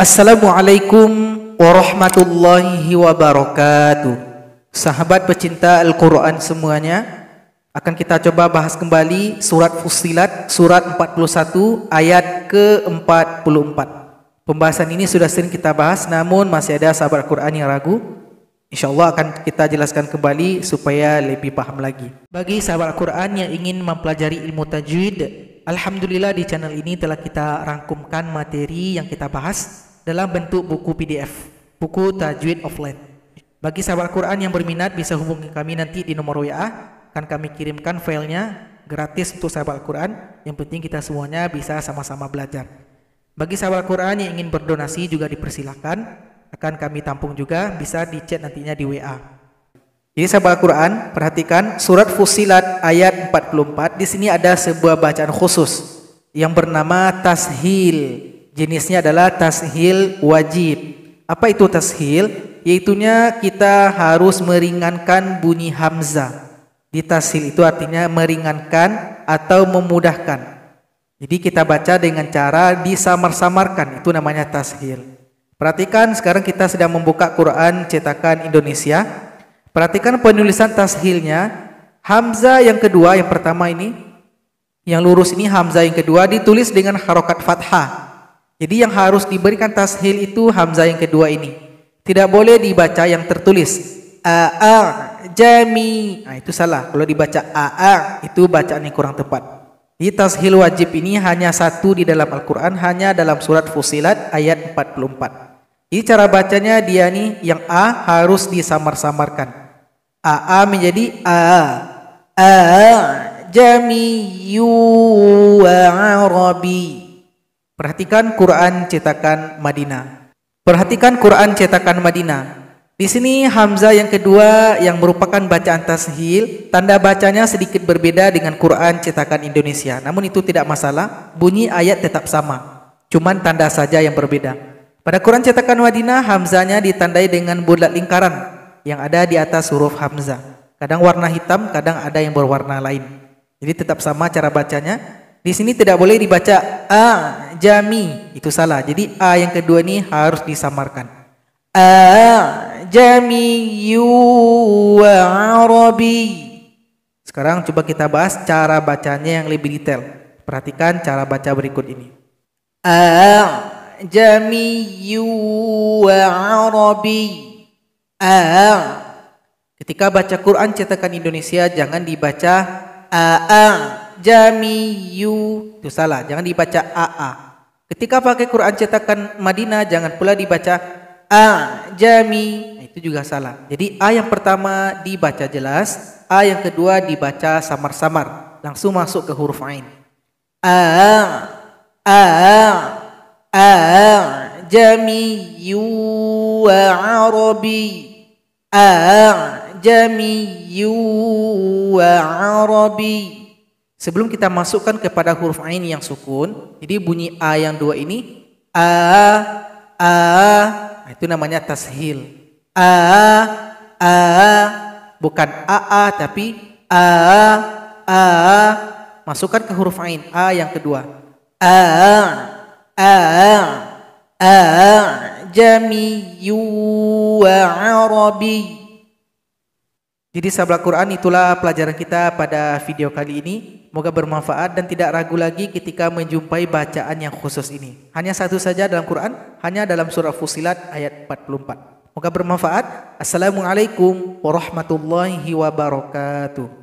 Assalamualaikum warahmatullahi wabarakatuh. Sahabat pecinta Al-Quran semuanya, akan kita coba bahas kembali surat Fusilat, surat 41, ayat ke-44. Pembahasan ini sudah sering kita bahas, namun masih ada sahabat Al-Quran yang ragu. Insya Allah akan kita jelaskan kembali supaya lebih paham lagi. Bagi sahabat Al-Quran yang ingin mempelajari ilmu tajwid, Alhamdulillah di channel ini telah kita rangkumkan materi yang kita bahas dalam bentuk buku PDF, buku tajwid offline. Bagi sahabat Quran yang berminat bisa hubungi kami nanti di nomor WA, akan kami kirimkan filenya gratis untuk sahabat Quran. Yang penting kita semuanya bisa sama-sama belajar. Bagi sahabat Quran yang ingin berdonasi juga dipersilahkan, akan kami tampung juga bisa di chat nantinya di WA. Jadi sahabat Quran, perhatikan surat Fusilat ayat 44. Di sini ada sebuah bacaan khusus yang bernama tashil jenisnya adalah tashil wajib. Apa itu tashil? Yaitunya kita harus meringankan bunyi hamzah. Di tashil itu artinya meringankan atau memudahkan. Jadi kita baca dengan cara disamar-samarkan, itu namanya tashil. Perhatikan sekarang kita sedang membuka Quran cetakan Indonesia. Perhatikan penulisan tashilnya. Hamzah yang kedua, yang pertama ini, yang lurus ini Hamzah yang kedua ditulis dengan harokat fathah. Jadi yang harus diberikan tashil itu hamzah yang kedua ini. Tidak boleh dibaca yang tertulis. AA jami. Nah, itu salah. Kalau dibaca AA itu bacaan yang kurang tepat. Di tashil wajib ini hanya satu di dalam Al-Quran, hanya dalam surat Fusilat ayat 44. Jadi cara bacanya dia nih yang A harus disamar-samarkan. AA menjadi A. A jamiyu wa arabi. Perhatikan Quran cetakan Madinah. Perhatikan Quran cetakan Madinah. Di sini Hamzah yang kedua yang merupakan bacaan tashil, tanda bacanya sedikit berbeda dengan Quran cetakan Indonesia. Namun itu tidak masalah, bunyi ayat tetap sama. Cuman tanda saja yang berbeda. Pada Quran cetakan Madinah, Hamzahnya ditandai dengan bulat lingkaran yang ada di atas huruf Hamzah. Kadang warna hitam, kadang ada yang berwarna lain. Jadi tetap sama cara bacanya. Di sini tidak boleh dibaca a jami itu salah. Jadi a yang kedua ini harus disamarkan. A jamiyu wa arabi. Sekarang coba kita bahas cara bacanya yang lebih detail. Perhatikan cara baca berikut ini. A jamiyu wa arabi. A Ketika baca Quran cetakan Indonesia jangan dibaca a a jamiyu itu salah jangan dibaca a a Ketika pakai Quran cetakan Madinah jangan pula dibaca jami. Nah, itu juga salah. Jadi A yang pertama dibaca jelas, A yang kedua dibaca samar-samar, langsung masuk ke huruf ain. A a a jami wa arabi a jami wa arabi Sebelum kita masukkan kepada huruf ain yang sukun, jadi bunyi a yang dua ini a a nah, itu namanya tashil. A a bukan a a tapi a a masukkan ke huruf ain a yang kedua. A a a jamiyu wa arabi. Jadi sabla Quran itulah pelajaran kita pada video kali ini. Moga bermanfaat dan tidak ragu lagi ketika menjumpai bacaan yang khusus ini. Hanya satu saja dalam Quran, hanya dalam surah Fusilat ayat 44. Moga bermanfaat. Assalamualaikum warahmatullahi wabarakatuh.